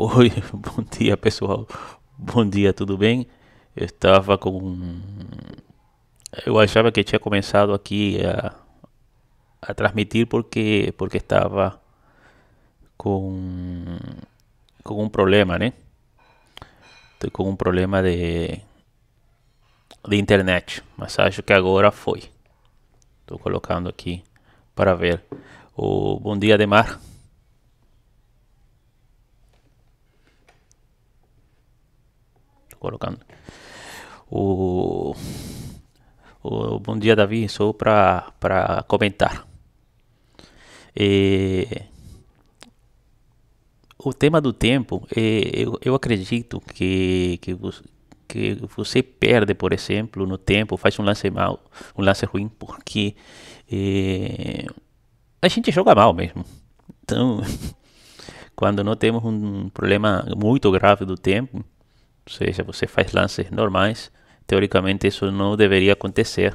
Oi, bom dia pessoal, bom dia, tudo bem? Eu estava com. Eu achava que tinha começado aqui a, a transmitir porque, porque estava com, com um problema, né? Estou com um problema de, de internet, mas acho que agora foi. Estou colocando aqui para ver. O bom dia, Demar. colocando. O, o Bom Dia Davi, só para comentar. É, o tema do tempo, é, eu, eu acredito que, que, que você perde, por exemplo, no tempo, faz um lance mal, um lance ruim, porque é, a gente joga mal mesmo. Então, quando não temos um problema muito grave do tempo, ou seja, você faz lances normais, teoricamente isso não deveria acontecer.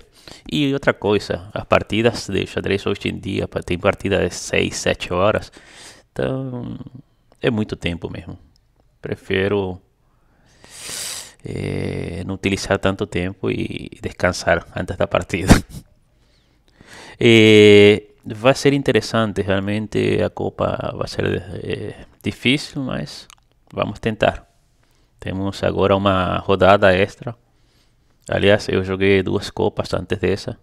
E outra coisa, as partidas de xadrez hoje em dia, tem partida de 6, 7 horas, então é muito tempo mesmo. Prefiro é, não utilizar tanto tempo e descansar antes da partida. é, vai ser interessante, realmente a Copa vai ser é, difícil, mas vamos tentar. Temos agora uma rodada extra. Aliás, eu joguei duas copas antes dessa.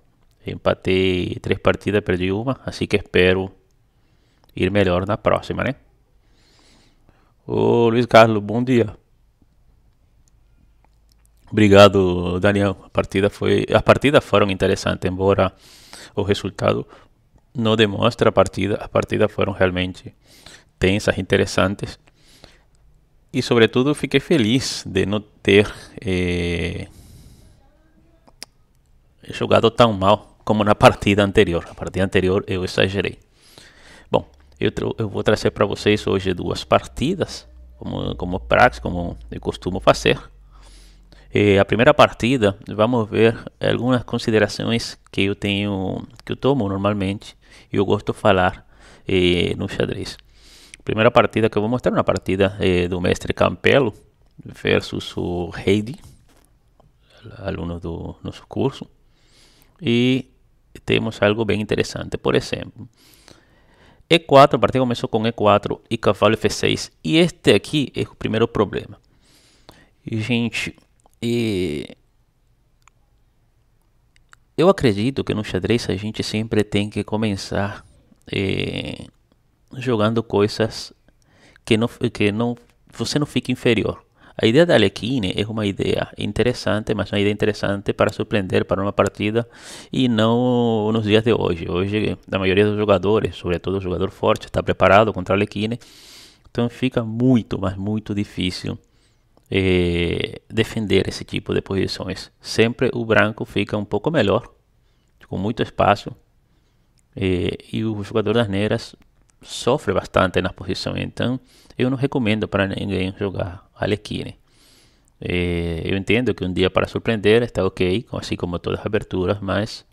Empatei três partidas, perdi uma. Assim que espero ir melhor na próxima, né? Ô Luiz Carlos, bom dia. Obrigado, Daniel. A partida foi, as partidas foram interessantes, embora o resultado não demonstre a partida. As partidas foram realmente tensas, interessantes e sobretudo fiquei feliz de não ter eh, jogado tão mal como na partida anterior. A partida anterior eu exagerei. Bom, eu, eu vou trazer para vocês hoje duas partidas, como, como prática, como eu costumo fazer. E a primeira partida, vamos ver algumas considerações que eu tenho, que eu tomo normalmente e eu gosto de falar eh, no xadrez. Primeira partida que eu vou mostrar é uma partida eh, do mestre Campelo versus o Heidi, aluno do nosso curso. E temos algo bem interessante. Por exemplo, E4, a partida começou com E4 e cavalo F6. E este aqui é o primeiro problema. gente, e... Eh, eu acredito que no xadrez a gente sempre tem que começar... Eh, jogando coisas que não, que não você não fica inferior. A ideia da Alekhine é uma ideia interessante, mas uma ideia interessante para surpreender para uma partida e não nos dias de hoje. Hoje, a maioria dos jogadores, sobretudo o jogador forte, está preparado contra a Arlequine, então fica muito, mas muito difícil eh, defender esse tipo de posições. Sempre o branco fica um pouco melhor, com muito espaço, eh, e o jogador das negras sofre bastante na posição. Então, eu não recomendo para ninguém jogar Arlequine. É, eu entendo que um dia para surpreender está ok, assim como todas as aberturas, mas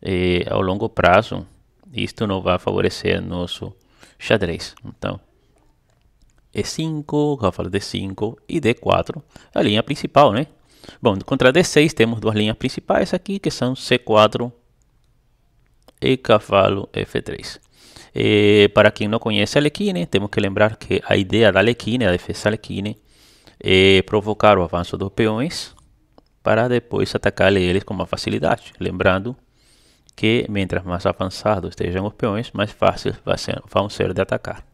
é, ao longo prazo isto não vai favorecer nosso xadrez. Então, E5, cavalo D5 e D4, a linha principal, né? Bom, contra D6 temos duas linhas principais aqui que são C4 e cavalo F3. Eh, para quem não conhece a Arlequine, temos que lembrar que a ideia da Arlequine, a defesa Arlequine, é provocar o avanço dos peões para depois atacar eles com mais facilidade. Lembrando que, mientras mais avançados estejam os peões, mais fácil vão ser de atacar.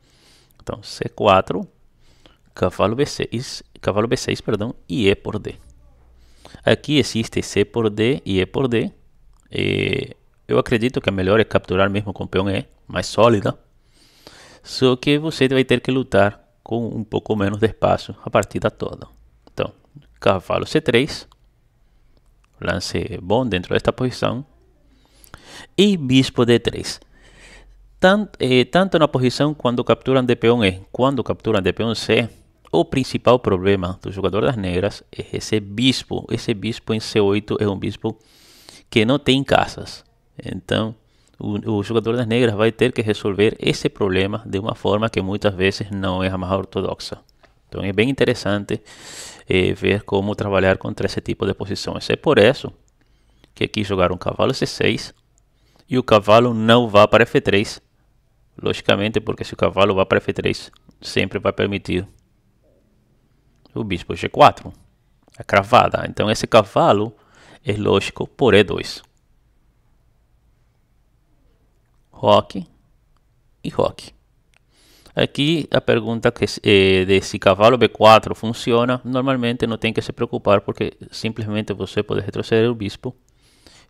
Então, C4, cavalo B6, cavalo B6 perdão, e E por D. Aqui existe C por D e E por D. eu eh, acredito que a melhor é capturar mesmo com peão E mais sólida, só que você vai ter que lutar com um pouco menos de espaço a partida toda. Então, cavalo C3, lance bom dentro desta posição, e bispo D3. eh, tanto na posição quando capturam de peão E quando capturam de peão C, o principal problema do jogador das negras é esse bispo. Esse bispo em C8 é um bispo que não tem casas. Então, o jogador das negras vai ter que resolver esse problema de uma forma que muitas vezes não é a mais ortodoxa. Então é bem interessante eh, ver como trabalhar contra esse tipo de posições. É por isso que aqui jogaram cavalo c6 e o cavalo não vá para f3. Logicamente, porque se o cavalo vá para f3, sempre vai permitir o bispo g4, a cravada. Então esse cavalo é lógico por e2. rock e rock. Aqui a pergunta que, eh, de se cavalo B4 funciona, normalmente não tem que se preocupar, porque simplesmente você pode retroceder o bispo.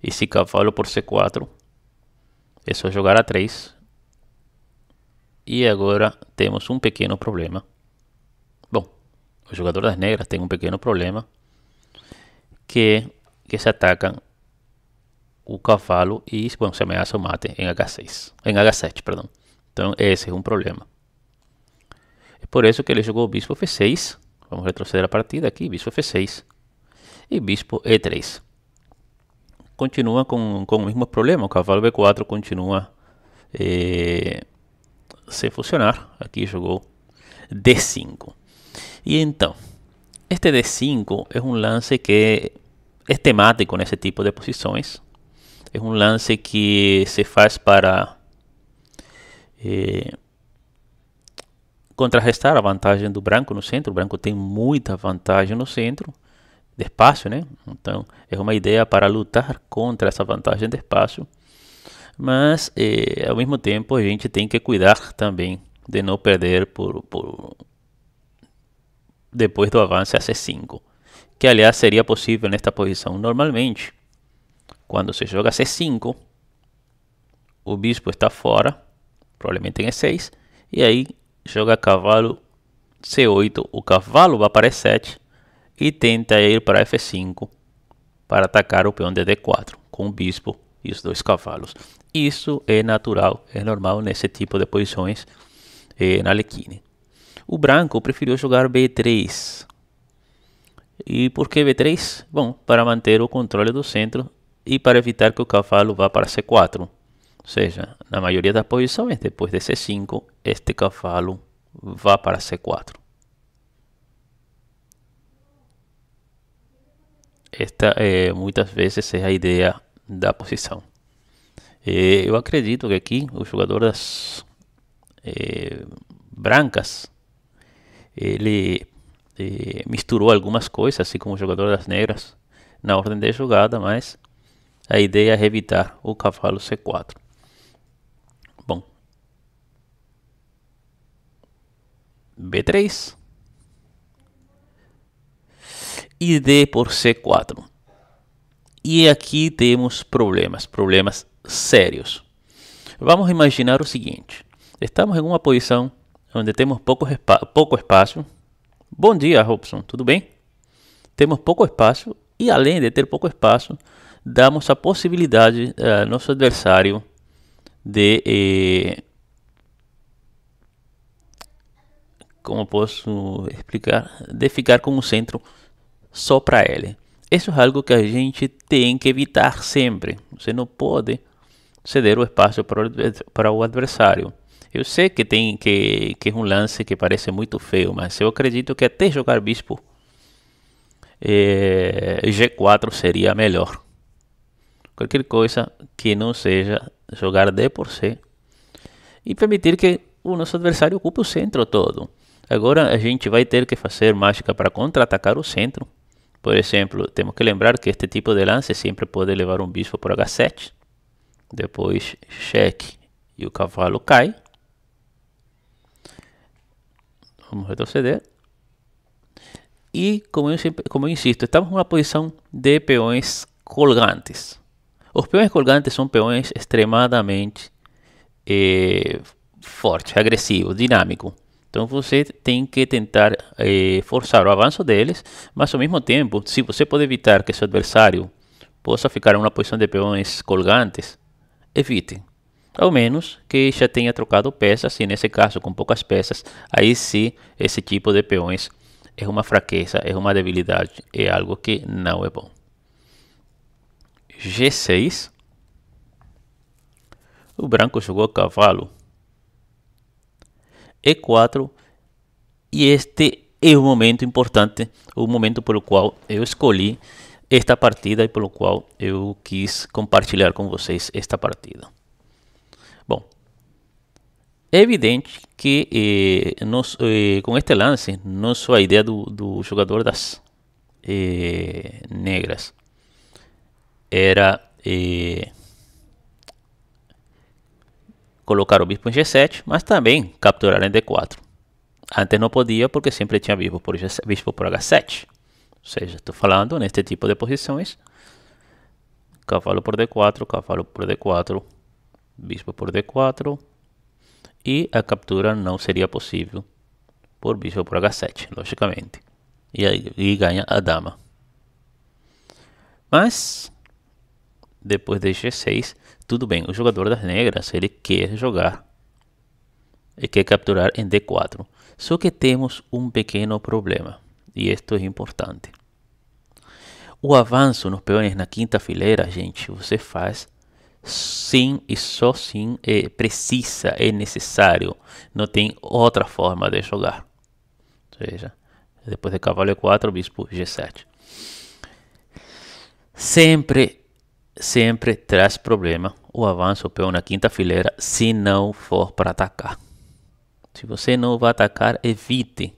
E se cavalo por C4, é só jogar a 3. E agora temos um pequeno problema. Bom, o jogador das negras tem um pequeno problema, que, é que se atacam o cavalo e bom, se ameaça o mate em H6, em H7, perdão. Então esse é um problema. É por isso que ele jogou o bispo F6. Vamos retroceder a partida aqui, bispo F6 e bispo E3. Continua com, com o mesmo problema, o cavalo B4 continua eh, sem funcionar. Aqui jogou D5. E então, este D5 é um lance que é temático nesse tipo de posições é um lance que se faz para é, contrarrestar a vantagem do branco no centro. O branco tem muita vantagem no centro de espaço, né? Então é uma ideia para lutar contra essa vantagem de espaço, mas é, ao mesmo tempo a gente tem que cuidar também de não perder por, por depois do avanço a C5, que aliás seria possível nesta posição normalmente quando se joga C5, o bispo está fora, provavelmente em E6, e aí joga cavalo C8, o cavalo vai para E7 e tenta ir para F5 para atacar o peão de D4 com o bispo e os dois cavalos. Isso é natural, é normal nesse tipo de posições eh, na Lequine. O branco preferiu jogar B3. E por que B3? Bom, para manter o controle do centro e para evitar que o cavalo vá para C4. Ou seja, na maioria das posições, depois de C5, este cavalo vá para C4. Esta é, muitas vezes é a ideia da posição. Eh, eu acredito que aqui o jogador das é, brancas ele é, misturou algumas coisas, assim como o jogador das negras, na ordem de jogada, mas a ideia é evitar o cavalo C4. Bom. B3. E D por C4. E aqui temos problemas, problemas sérios. Vamos imaginar o seguinte. Estamos em uma posição onde temos pouco, pouco espaço. Bom dia, Robson. Tudo bem? Temos pouco espaço e além de ter pouco espaço, damos a possibilidade eh, ao nosso adversário de eh, como posso explicar de ficar com o centro só para ele isso é algo que a gente tem que evitar sempre você não pode ceder o espaço para o adversário eu sei que tem que, que é um lance que parece muito feio mas eu acredito que até jogar bispo eh, G4 seria melhor qualquer coisa que não seja jogar D por C e permitir que o nosso adversário ocupe o centro todo. Agora a gente vai ter que fazer mágica para contra-atacar o centro. Por exemplo, temos que lembrar que este tipo de lance sempre pode levar um bispo por H7. Depois cheque e o cavalo cai. Vamos retroceder. E como eu, sempre, como eu insisto, estamos numa posição de peões colgantes. Os peões colgantes são peões extremadamente eh, fortes, agressivos, dinâmicos. Então você tem que tentar eh, forçar o avanço deles, mas ao mesmo tempo, se você pode evitar que seu adversário possa ficar em uma posição de peões colgantes, evite. Ao menos que já tenha trocado peças, e nesse caso com poucas peças, aí sim esse tipo de peões é uma fraqueza, é uma debilidade, é algo que não é bom. G6. O branco jogou a cavalo. E4. E este é o momento importante, o momento pelo qual eu escolhi esta partida e pelo qual eu quis compartilhar com vocês esta partida. Bom, é evidente que eh, eh, com este lance, não só a ideia do, do jogador das eh, negras era eh, colocar o bispo em G7, mas também capturar em D4. Antes não podia porque sempre tinha bispo por, G7, bispo por H7. Ou seja, estou falando neste tipo de posições. Cavalo por D4, cavalo por D4, bispo por D4. E a captura não seria possível por bispo por H7, logicamente. E aí e ganha a dama. Mas depois de G6, tudo bem, o jogador das negras ele quer jogar e quer capturar em D4. Só que temos um pequeno problema, e isto é importante. O avanço nos peões na quinta fileira, gente, você faz sim e só sim é precisa, é necessário. Não tem outra forma de jogar. Ou seja, depois de cavalo E4, é bispo G7. Sempre sempre traz problema o avanço peão na quinta fileira se não for para atacar. Se você não vai atacar, evite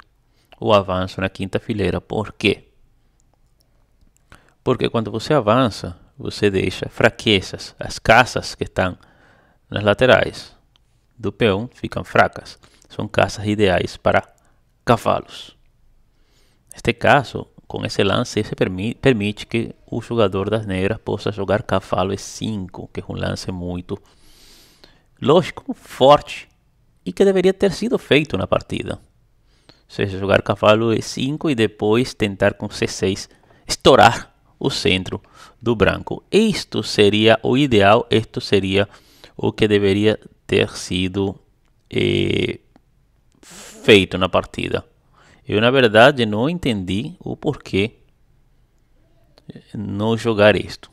o avanço na quinta fileira. Por quê? Porque quando você avança, você deixa fraquezas. As caças que estão nas laterais do peão ficam fracas. São caças ideais para cavalos. Neste caso, com esse lance, isso permite que o jogador das negras possa jogar cavalo E5, que é um lance muito lógico, forte e que deveria ter sido feito na partida. Ou seja, jogar cavalo E5 e depois tentar com C6 estourar o centro do branco. Isto seria o ideal, isto seria o que deveria ter sido eh, feito na partida. Eu, na verdade, não entendi o porquê não jogar isto.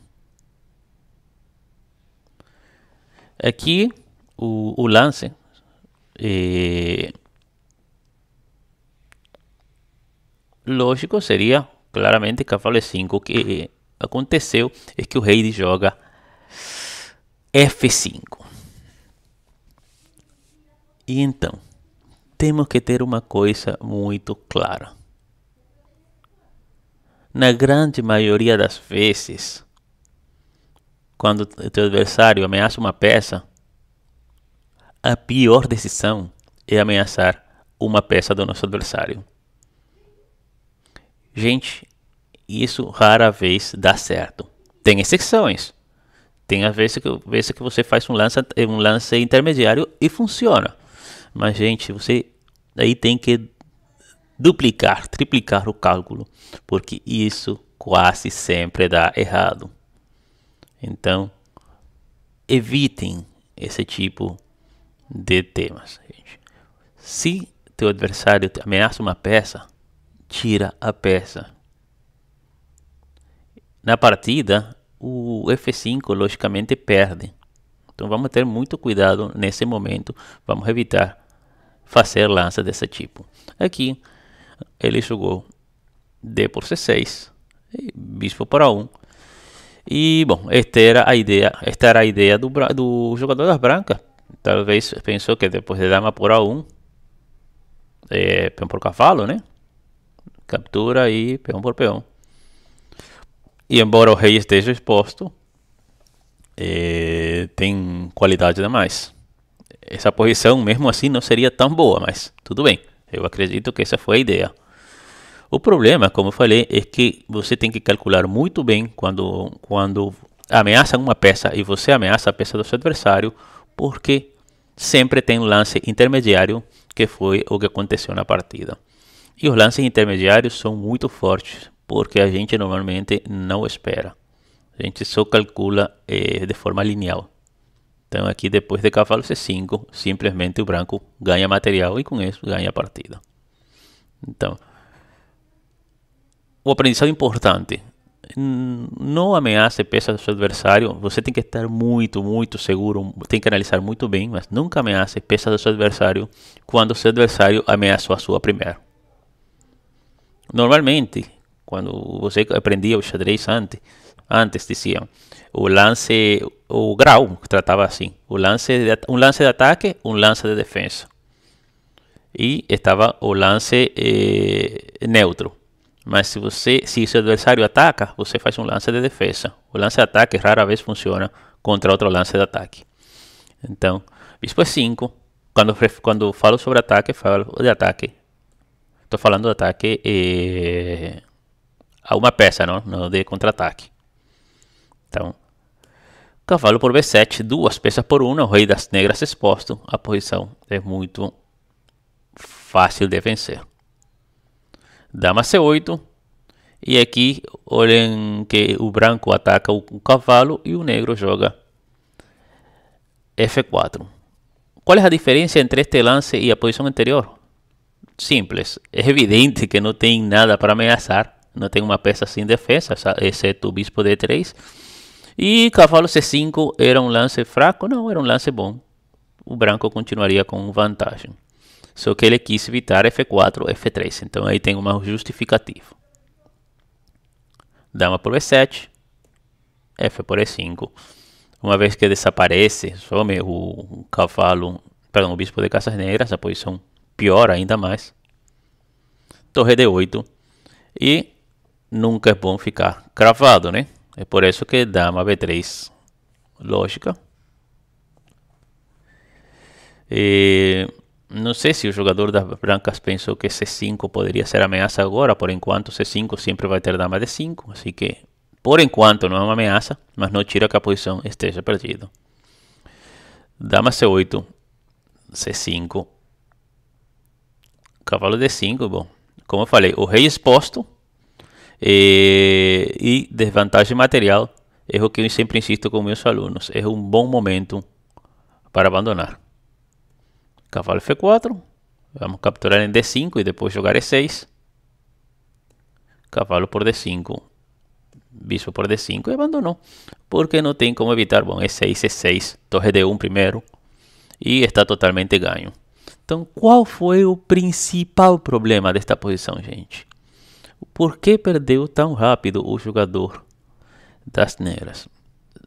Aqui, é o, o lance é, lógico seria claramente cavalo 5 O que aconteceu é que o rei joga f5 e então temos que ter uma coisa muito clara. Na grande maioria das vezes, quando o teu adversário ameaça uma peça, a pior decisão é ameaçar uma peça do nosso adversário. Gente, isso rara vez dá certo. Tem exceções. Tem às vezes que, vezes que você faz um lance, um lance intermediário e funciona. Mas, gente, você aí tem que duplicar, triplicar o cálculo, porque isso quase sempre dá errado. Então, evitem esse tipo de temas. Gente. Se teu adversário te ameaça uma peça, tira a peça. Na partida, o F5 logicamente perde. Então vamos ter muito cuidado nesse momento, vamos evitar fazer lança desse tipo. Aqui ele jogou D por C6 e bispo para 1. E bom, esta era a ideia, esta era a ideia do, do jogador das brancas. Talvez pensou que depois de dama por A1, é, peão por cavalo, né? Captura e peão por peão. E embora o rei esteja exposto, é, tem qualidade a mais. Essa posição, mesmo assim, não seria tão boa, mas tudo bem. Eu acredito que essa foi a ideia. O problema, como eu falei, é que você tem que calcular muito bem quando, quando ameaça uma peça e você ameaça a peça do seu adversário, porque sempre tem um lance intermediário que foi o que aconteceu na partida. E os lances intermediários são muito fortes, porque a gente normalmente não espera a gente só calcula eh, de forma linear. Então aqui depois de cavalo é C5, simplesmente o branco ganha material e com isso ganha a partida. Então, o aprendizado é importante. Não ameace peças do seu adversário. Você tem que estar muito, muito seguro. Tem que analisar muito bem, mas nunca ameace peças do seu adversário quando o seu adversário ameaçou a sua primeira. Normalmente, quando você aprendia o xadrez antes, antes diziam. O lance, o Grau tratava assim, o lance de, um lance de ataque, um lance de defesa. E estava o lance eh, neutro. Mas se você, se seu adversário ataca, você faz um lance de defesa. O lance de ataque rara vez funciona contra outro lance de ataque. Então, bispo é 5. Quando, quando falo sobre ataque, falo de ataque. Estou falando de ataque eh, a uma peça, não, não de contra-ataque. Então, cavalo por b7, duas peças por uma, o rei das negras exposto. A posição é muito fácil de vencer. Dama c8. E aqui, olhem que o branco ataca o cavalo e o negro joga f4. Qual é a diferença entre este lance e a posição anterior? Simples. É evidente que não tem nada para ameaçar. Não tem uma peça sem defesa, exceto o bispo d3 e cavalo C5 era um lance fraco? Não, era um lance bom. O branco continuaria com vantagem. Só que ele quis evitar F4, F3. Então aí tem uma justificativa. Dama por E7. F por E5. Uma vez que desaparece, some o cavalo, perdão, o bispo de Casas Negras, a posição piora ainda mais. Torre D8. E nunca é bom ficar cravado, né? É por isso que dama b3. Lógica. E eh, não sei se o jogador das brancas pensou que c5 poderia ser ameaça agora. Por enquanto, c5 sempre vai ter dama d5. Assim que, por enquanto, não é uma ameaça. Mas não tira que a posição esteja perdida. Dama c8. c5. Cavalo d5. Bom, como eu falei, o rei exposto e desvantagem material é o que eu sempre insisto com meus alunos é um bom momento para abandonar. Cavalo F4. Vamos capturar em D5 e depois jogar E6. Cavalo por D5. Bispo por D5 e abandonou. Porque não tem como evitar. bom E6, E6. Torre D1 primeiro e está totalmente ganho. Então, qual foi o principal problema desta posição, gente? Por que perdeu tão rápido o jogador das negras?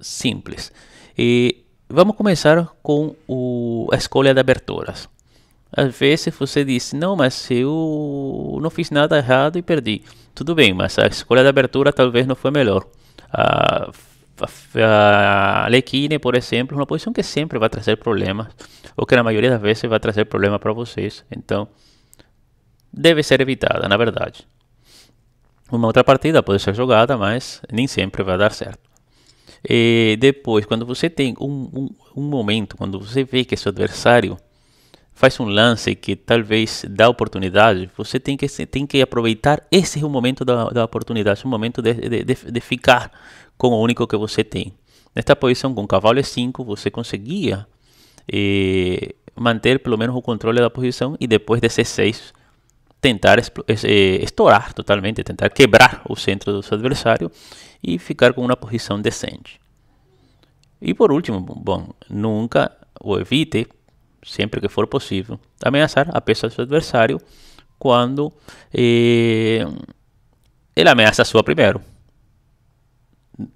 Simples. E vamos começar com o, a escolha de aberturas. Às vezes você diz, não, mas eu não fiz nada errado e perdi. Tudo bem, mas a escolha de abertura talvez não foi melhor. A, a, a Lequine, por exemplo, é uma posição que sempre vai trazer problemas, ou que na maioria das vezes vai trazer problema para vocês. Então, deve ser evitada, na verdade uma outra partida pode ser jogada, mas nem sempre vai dar certo. E depois, quando você tem um, um, um momento, quando você vê que seu adversário faz um lance que talvez dá oportunidade, você tem que, tem que aproveitar esse é o momento da, da oportunidade, o momento de, de, de, ficar com o único que você tem. Nesta posição, com cavalo E5, você conseguia eh, manter pelo menos o controle da posição e depois de C6 tentar eh, estourar totalmente, tentar quebrar o centro do seu adversário e ficar com uma posição decente. E por último, bom, nunca ou evite, sempre que for possível, ameaçar a peça do seu adversário quando eh, ele ameaça a sua primeiro.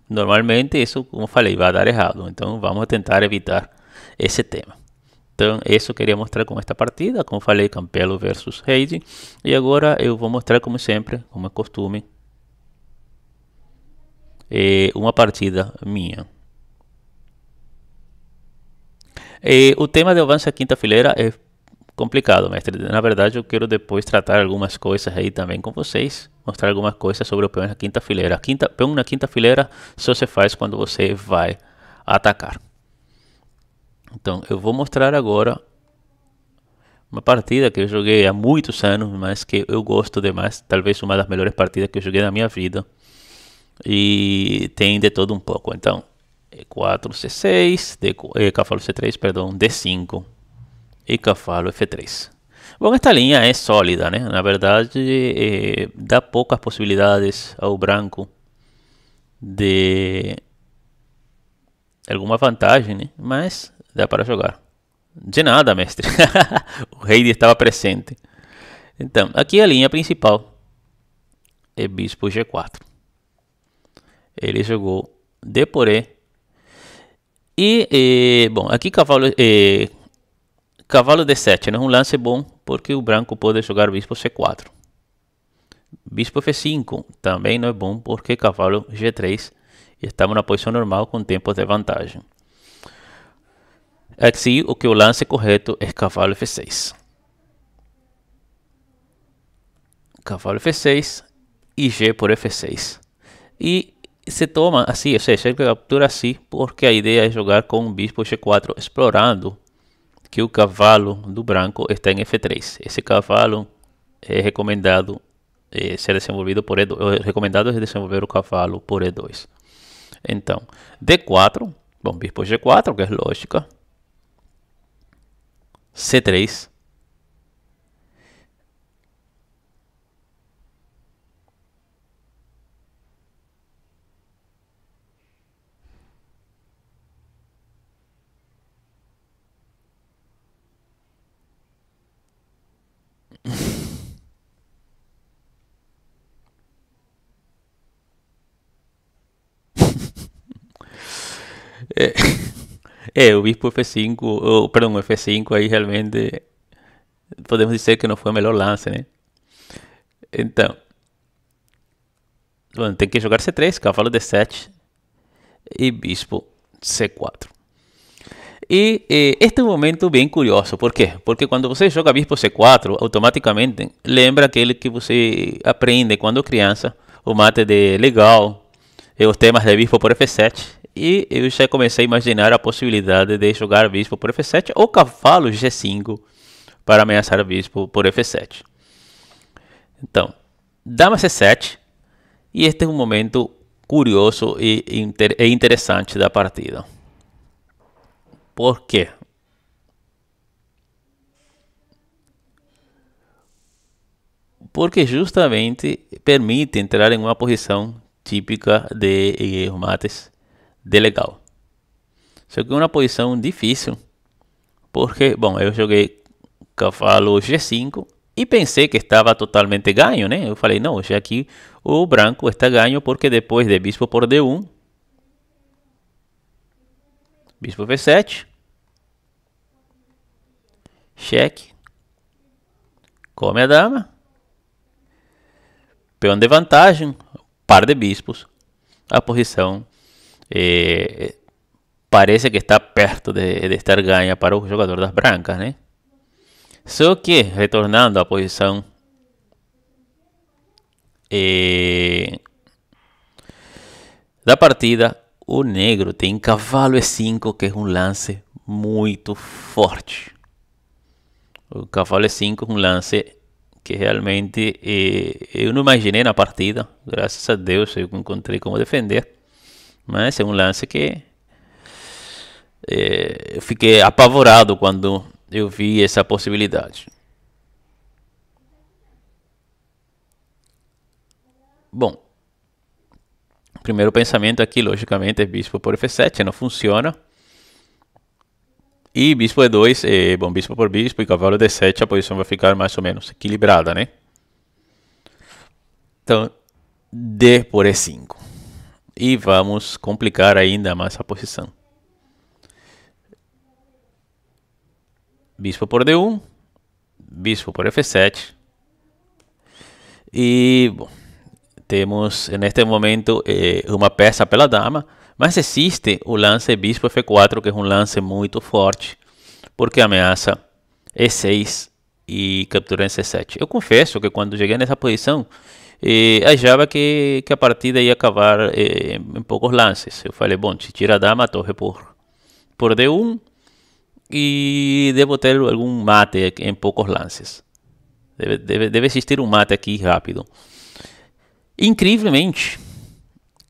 Normalmente isso, como falei, vai dar errado, então vamos tentar evitar esse tema. Então, isso eu queria mostrar com esta partida, como falei, Campelo versus Hayden. E agora eu vou mostrar, como sempre, como é costume, eh, uma partida minha. Eh, o tema de à quinta fileira é complicado, mestre. Na verdade, eu quero depois tratar algumas coisas aí também com vocês, mostrar algumas coisas sobre o peão na quinta fileira. Quinta, peão na quinta fileira só se faz quando você vai atacar. Então, eu vou mostrar agora uma partida que eu joguei há muitos anos, mas que eu gosto demais. Talvez uma das melhores partidas que eu joguei na minha vida. E tem de todo um pouco. Então, E4, C6, D, eh, cavalo C3, perdão, D5 e cavalo F3. Bom, esta linha é sólida, né? Na verdade, é, dá poucas possibilidades ao branco de alguma vantagem, né? Mas dá para jogar. De nada, mestre. o rei estava presente. Então, aqui é a linha principal. E é bispo G4. Ele jogou D por E. E, e bom, aqui cavalo, e, cavalo D7 não é um lance bom porque o branco pode jogar bispo C4. Bispo F5 também não é bom porque cavalo G3 e estamos na posição normal com tempo de vantagem. É o que o lance correto é cavalo F6. Cavalo F6 e G por F6. E se toma assim, ou seja, ele captura assim, porque a ideia é jogar com o bispo G4, explorando que o cavalo do branco está em F3. Esse cavalo é recomendado é, ser desenvolvido por E2. É recomendado é desenvolver o cavalo por E2. Então, D4, bom, bispo G4, que é lógica. C3. É, o Bispo F5, oh, perdão, o F5 aí realmente podemos dizer que não foi o melhor lance, né? Então, bom, tem que jogar C3, cavalo D7 e Bispo C4. E, e este é um momento bem curioso, por quê? Porque quando você joga Bispo C4, automaticamente lembra aquele que você aprende quando criança, o mate de legal, e os temas de Bispo por F7 e eu já comecei a imaginar a possibilidade de jogar bispo por f7 ou cavalo g5 para ameaçar bispo por f7. Então, dama c7 e este é um momento curioso e, inter e interessante da partida. Por quê? Porque justamente permite entrar em uma posição típica de mates de legal. Cheguei é uma posição difícil, porque, bom, eu joguei cavalo G5 e pensei que estava totalmente ganho, né? Eu falei, não, já aqui o branco está ganho porque depois de bispo por D1, bispo V7, cheque, come a dama, peão de vantagem, par de bispos, a posição eh, parece que está perto de, de, estar ganha para o jogador das brancas, né? Só que, retornando à posição eh, da partida, o negro tem cavalo E5, que é um lance muito forte. O cavalo E5 é um lance que realmente eh, eu não imaginei na partida. Graças a Deus eu encontrei como defender. Mas né? é um lance que é, eu fiquei apavorado quando eu vi essa possibilidade. Bom, o primeiro pensamento aqui, é logicamente, é bispo por f7, não funciona. E bispo e2, é, é bom, bispo por bispo e cavalo d7, a posição vai ficar mais ou menos equilibrada, né? Então, d por e5 e vamos complicar ainda mais a posição. Bispo por D1, Bispo por F7 e bom, temos neste momento eh, uma peça pela dama, mas existe o lance Bispo F4 que é um lance muito forte porque ameaça E6 e captura em C7. Eu confesso que quando cheguei nessa posição e achava que, que a partida ia acabar eh, em poucos lances. Eu falei, bom, se tira a dama, torre por, por D1 e devo ter algum mate em poucos lances. Deve, deve, deve existir um mate aqui rápido. Incrivelmente,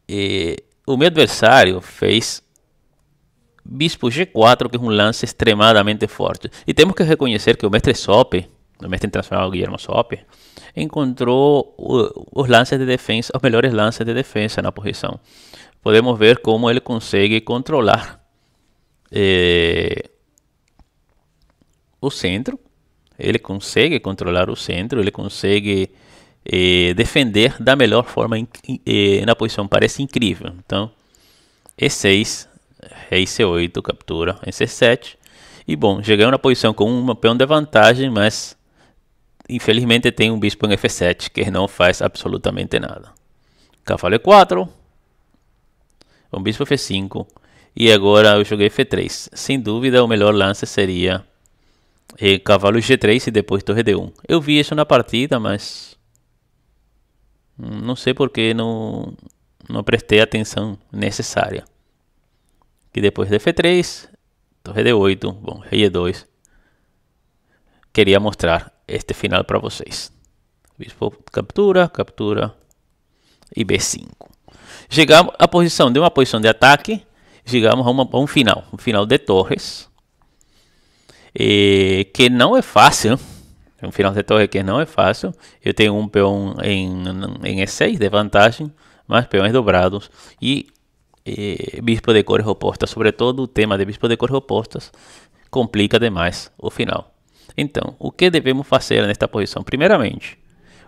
eh, o meu adversário fez bispo G4, que é um lance extremadamente forte. E temos que reconhecer que o mestre Sope mestre internacional Guillermo Soppe, encontrou uh, os lances de defesa, os melhores lances de defesa na posição. Podemos ver como ele consegue controlar eh, o centro, ele consegue controlar o centro, ele consegue eh, defender da melhor forma eh, na posição, parece incrível. Então, E6, Rei C8, captura em C7. E bom, chegamos na posição com um peão de vantagem, mas infelizmente tem um bispo em F7 que não faz absolutamente nada. Cavalo E4, um bispo F5 e agora eu joguei F3. Sem dúvida o melhor lance seria eh, cavalo G3 e depois torre D1. Eu vi isso na partida, mas hum, não sei porque não, não prestei atenção necessária. Que depois de F3, torre D8, bom, rei E2. Queria mostrar este final para vocês. Bispo captura, captura e B5. Chegamos à posição de uma posição de ataque, chegamos a, uma, a um final, um final de torres, e, que não é fácil. Um final de torre que não é fácil. Eu tenho um peão em, em E6 de vantagem, mas peões dobrados e, e bispo de cores opostas. Sobretudo o tema de bispo de cores opostas complica demais o final. Então, o que devemos fazer nesta posição? Primeiramente,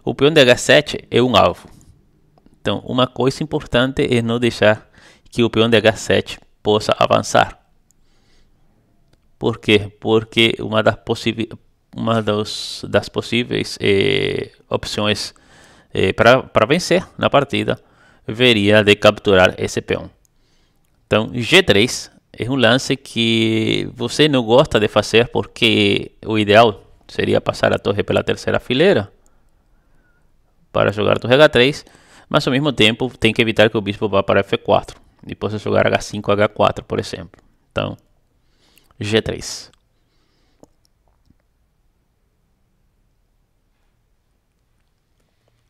o peão de H7 é um alvo. Então, uma coisa importante é não deixar que o peão de H7 possa avançar. Por quê? Porque uma das, uma das possíveis eh, opções eh, para vencer na partida veria de capturar esse peão. Então, G3 é um lance que você não gosta de fazer porque o ideal seria passar a torre pela terceira fileira para jogar a torre H3, mas ao mesmo tempo tem que evitar que o bispo vá para F4 e possa jogar H5, H4, por exemplo. Então, G3.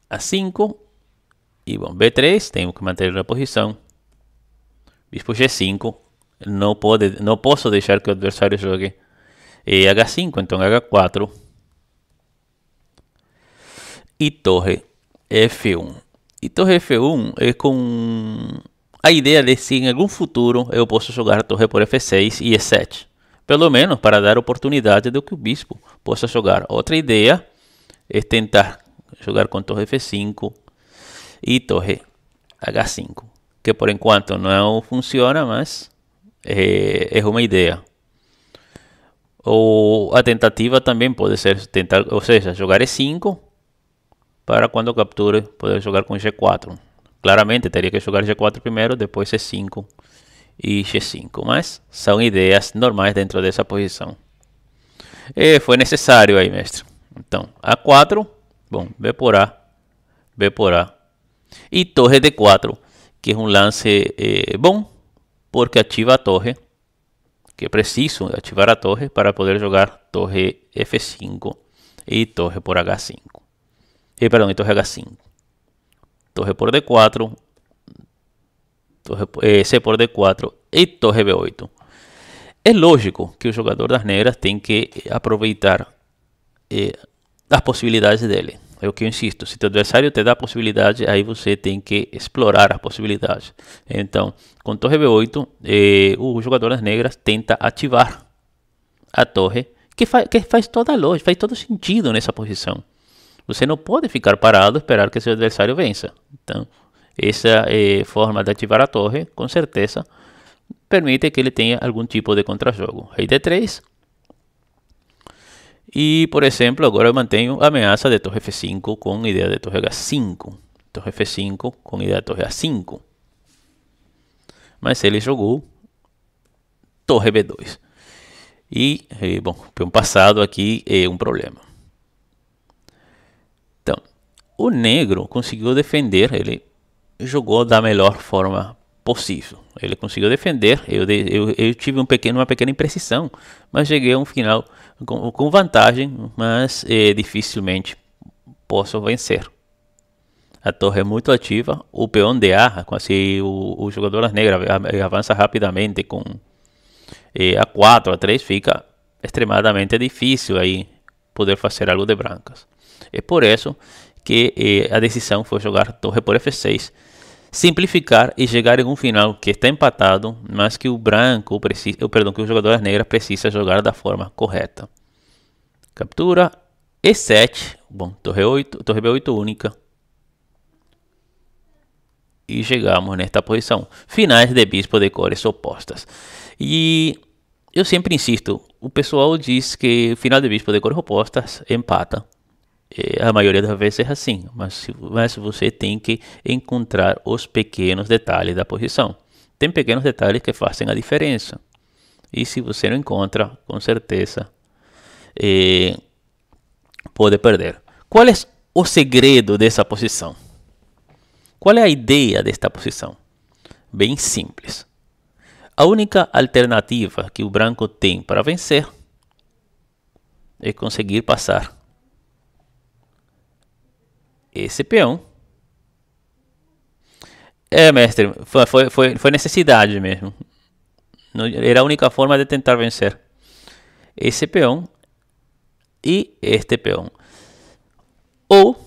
A5 e bom, B3, tenho que manter a posição. Bispo G5, não, pode, não posso deixar que o adversário jogue eh, H5, então H4 e torre F1. E torre F1 é com a ideia de se em algum futuro eu posso jogar torre por F6 e E7. Pelo menos para dar oportunidade de que o bispo possa jogar. Outra ideia é tentar jogar com torre F5 e torre H5. Que por enquanto não funciona, mas eh, é, es é una idea. O a tentativa también puede ser tentar, o sea, jugar E5 para cuando capture poder jugar con G4. Claramente teria que jogar G4 primeiro, depois e 5 e G5, mas são ideias normais dentro dessa posição. E foi necessário aí, mestre. Então, A4, bom, B por A, B por A. E torre D4, que é um lance eh, bom, porque a Torre, que preciso ativar a Torre para poder jugar Torre F5 y Torre por H5. Eh, perdón, y Torre 5 Torre por D4, eh, C por D4 y Torre B8. Es lógico que jugador jogador das negras tem que aproveitar eh, las posibilidades de él. é o que eu insisto, se teu adversário te dá possibilidade, aí você tem que explorar as possibilidades. Então, com torre B8, eh, jogador das negras tenta ativar a torre, que, fa que faz toda a lógica, faz todo sentido nessa posição. Você não pode ficar parado esperar que seu adversário vença. Então, essa eh, forma de ativar a torre, com certeza, permite que ele tenha algum tipo de contra-jogo. Rei D3, e por exemplo eu mantenho a ameaça de torre F5 com ideia de torre H5. Torre F5 com ideia de torre A5. Mas ele jogou torre B2. E, eh, bom, um passado aqui é um problema. Então, o negro conseguiu defender, ele jogou da melhor forma possível. Ele conseguiu defender, eu, eu, eu tive um pequeno, uma pequena imprecisão, mas cheguei a um final com, com vantagem, mas eh, dificilmente posso vencer. A torre é muito ativa, o peão de arra, assim o, o jogador das negras avança rapidamente com eh, a 4, a 3, fica extremadamente difícil aí poder fazer algo de brancas. É por isso que eh, a decisão foi jogar torre por F6 simplificar e chegar em um final que está empatado, mas que o branco precisa, eu, perdão, que o jogador negra precisa jogar da forma correta. Captura E7, bom, torre 8, torre B8 única. E chegamos nesta posição. Finais de bispo de cores opostas. E eu sempre insisto, o pessoal diz que final de bispo de cores opostas empata a maioria das vezes é assim, mas, mas você tem que encontrar os pequenos detalhes da posição. Tem pequenos detalhes que fazem a diferença. E se você não encontra, com certeza, é, pode perder. Qual é o segredo dessa posição? Qual é a ideia desta posição? Bem simples. A única alternativa que o branco tem para vencer é conseguir passar esse peão. É, mestre, foi, foi, foi necessidade mesmo. Era a única forma de tentar vencer. Esse peão e este peão. Ou, ou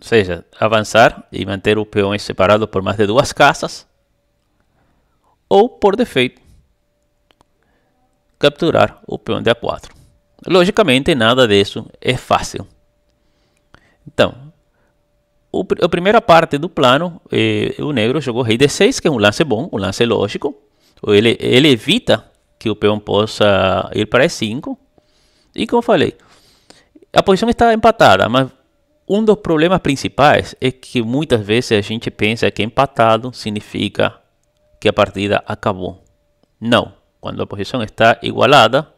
seja, avançar e manter o peão separado por mais de duas casas. Ou, por defeito, capturar o peão de A4. Logicamente, nada disso é fácil. Então, o, a primeira parte do plano, eh, o negro jogou rei d6, que é um lance bom, um lance lógico. Ele, ele evita que o peão possa ir para e5. E como eu falei, a posição está empatada, mas um dos problemas principais é que muitas vezes a gente pensa que empatado significa que a partida acabou. Não. Quando a posição está igualada,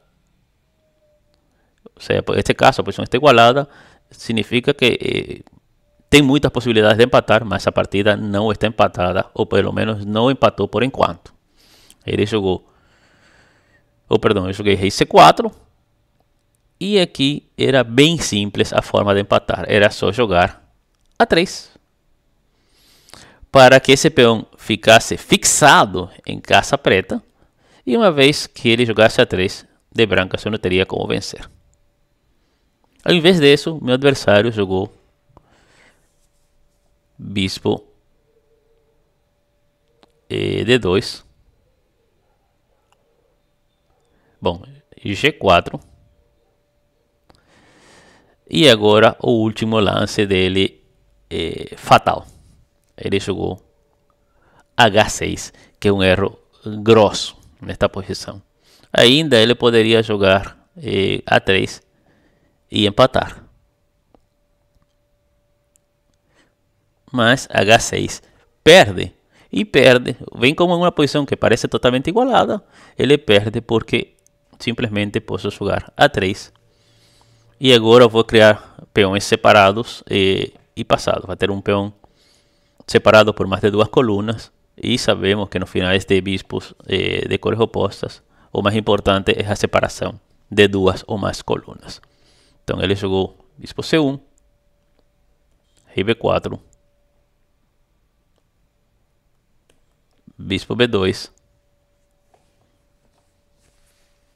ou seja, neste caso a posição está igualada, significa que eh, tem muitas possibilidades de empatar, mas a partida não está empatada, ou pelo menos não empatou por enquanto. Ele jogou. Ou perdão, eu joguei rei C4. E aqui era bem simples a forma de empatar. Era só jogar A3. Para que esse peão ficasse fixado em caça preta. E uma vez que ele jogasse A3, de branca, eu não teria como vencer. Ao invés disso, meu adversário jogou bispo e D2. Bom, G4. E agora o último lance dele é fatal. Ele jogou H6, que é um erro grosso nesta posição. Ainda ele poderia jogar eh, A3 e empatar. mas H6 perde. E perde, vem como uma posição que parece totalmente igualada, ele perde porque simplesmente posso jogar A3. E agora vou criar peões separados e, eh, e passados. Vai ter um peão separado por mais eh, de duas colunas. E sabemos que nos finais de bispos de cores opostas, o mais importante é a separação de duas ou mais colunas. Então ele jogou bispo C1, e B4, bispo B2.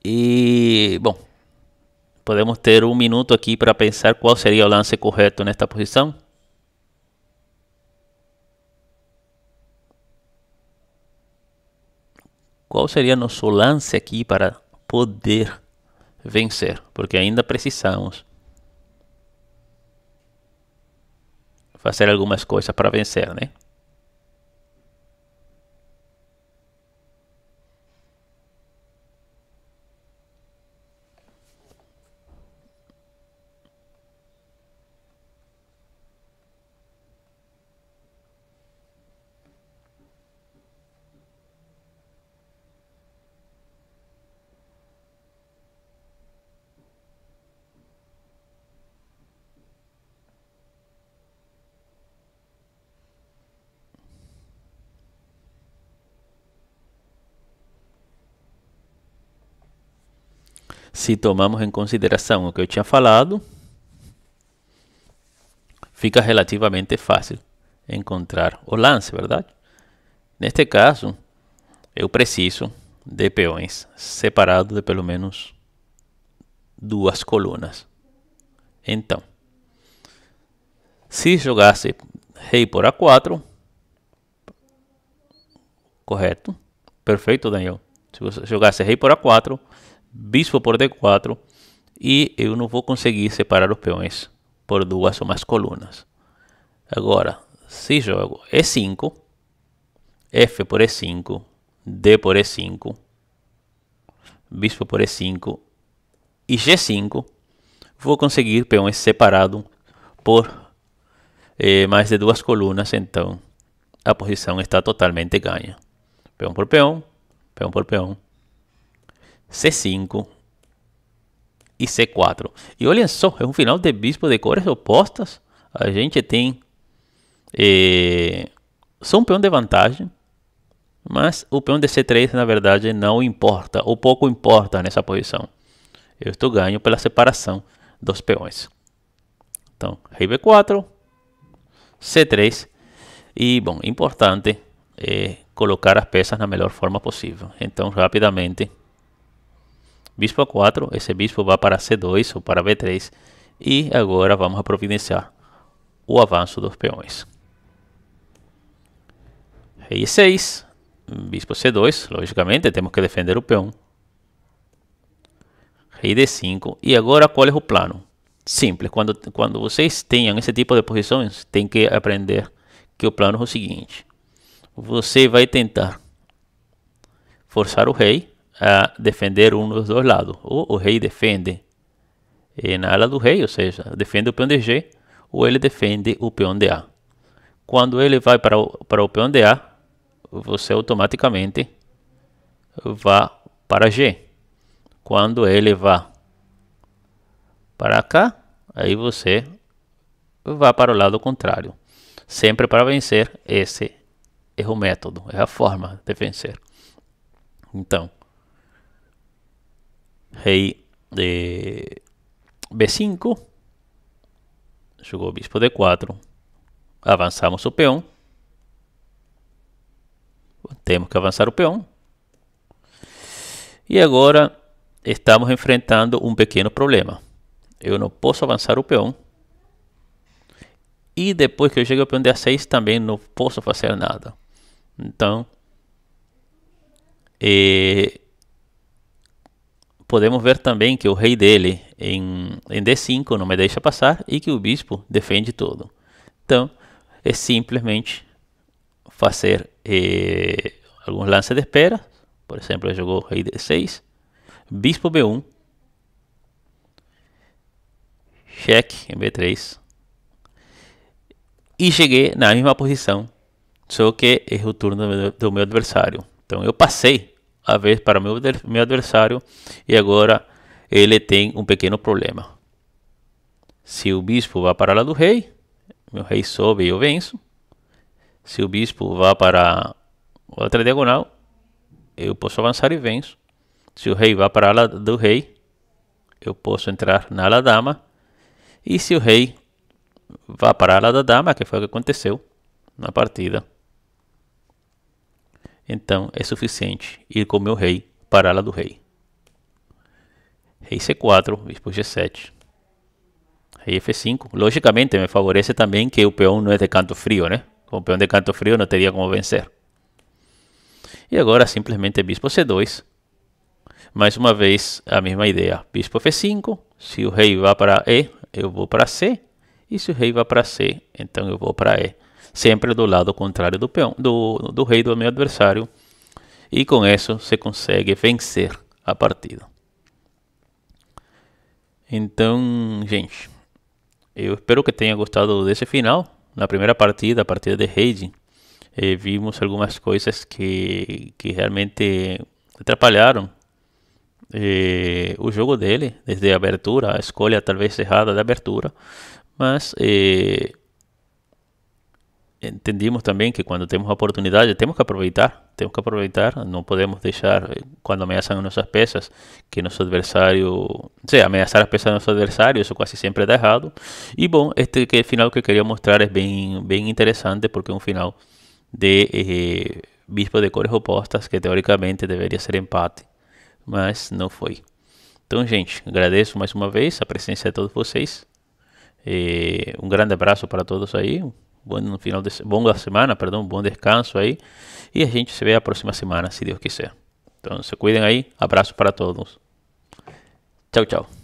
E, bom, podemos ter um minuto aqui para pensar qual seria o lance correto nesta posição. Qual seria nosso lance aqui para poder vencer? Porque ainda precisamos fazer algumas coisas para vencer, né? se tomamos em consideração o que eu tinha falado, fica relativamente fácil encontrar o lance, verdade? Neste caso, eu preciso de peões separados de pelo menos duas colunas. Então, se jogasse rei por A4, correto? Perfeito, Daniel. Se você jogasse rei por A4, bispo por D4 e eu não vou conseguir separar os peões por duas ou mais colunas. Agora, se jogo E5, F por E5, D por E5, bispo por E5 e G5, vou conseguir peões separados por eh, mais de duas colunas, então a posição está totalmente ganha. Peão por peão, peão por peão, C5 e C4. E olhem só, é um final de bispo de cores opostas. A gente tem eh, só um peão de vantagem, mas o peão de C3 na verdade não importa, ou pouco importa nessa posição. Eu estou ganho pela separação dos peões. Então, rei B4, C3 e, bom, importante é colocar as peças na melhor forma possível. Então, rapidamente bispo A4, esse bispo vai para C2 ou para B3 e agora vamos providenciar o avanço dos peões. Rei E6, bispo C2, logicamente temos que defender o peão. Rei D5 e agora qual é o plano? Simples, quando, quando vocês tenham esse tipo de posições, tem que aprender que o plano é o seguinte. Você vai tentar forçar o rei a defender um dos dois lados. Ou o rei defende na ala do rei, ou seja, defende o peão de G, ou ele defende o peão de A. Quando ele vai para o, para o peão de A, você automaticamente vá para G. Quando ele vá para cá, aí você vá para o lado contrário. Sempre para vencer, esse é o método, é a forma de vencer. Então, rei de B5, jogou o bispo D4, avançamos o peão, temos que avançar o peão, e agora estamos enfrentando um pequeno problema, eu não posso avançar o peão, e depois que eu chego ao peão de a 6 também não posso fazer nada, então... Podemos ver também que o rei dele em, em D5 não me deixa passar e que o bispo defende tudo. Então, é simplesmente fazer eh, alguns lances de espera. Por exemplo, ele jogou rei D6, bispo B1, cheque em B3. E cheguei na mesma posição, só que é o turno do meu adversário. Então eu passei a vez para meu, meu adversário e agora ele tem um pequeno problema. Se o bispo vai para lá do rei, meu rei sobe e eu venço. Se o bispo vai para outra diagonal, eu posso avançar e venço. Se o rei vai para lá do rei, eu posso entrar na ala dama. E se o rei vai para a ala da dama, que foi o que aconteceu na partida, então é suficiente ir com meu rei para a ala do rei. Rei C4, bispo G7. Rei F5. Logicamente me favorece também que o peão não é de canto frio, né? Com o peão de canto frio não teria como vencer. E agora simplesmente bispo C2. Mais uma vez a mesma ideia. Bispo F5. Se o rei vai para E, eu vou para C. E se o rei vai para C, então eu vou para E sempre do lado contrário do, peão, do, do rei do meu adversário, e com isso se consegue vencer a partida. Então, gente, eu espero que tenha gostado desse final. Na primeira partida, a partida de Raid, eh, vimos algumas coisas que, que realmente atrapalharam eh, o jogo dele, desde a abertura, a escolha talvez errada da abertura, mas eh, entendimos também que quando temos oportunidade temos que aproveitar, temos que aproveitar, não podemos deixar quando eh, ameaçam nossas peças que nosso adversário, seja ameaçar as peças de nosso adversário, isso quase sempre dá errado. E bom, este que final que queria mostrar é bem, bem interessante porque é um final de eh, bispo de cores opostas que teoricamente deveria ser empate, mas não foi. Então, gente, agradeço mais uma vez a presença de todos vocês. Eh, um grande abraço para todos aí bom final de da semana, perdão, bom descanso aí. E a gente se vê a próxima semana, se Deus quiser. Então se cuidem aí. Abraço para todos. Tchau, tchau.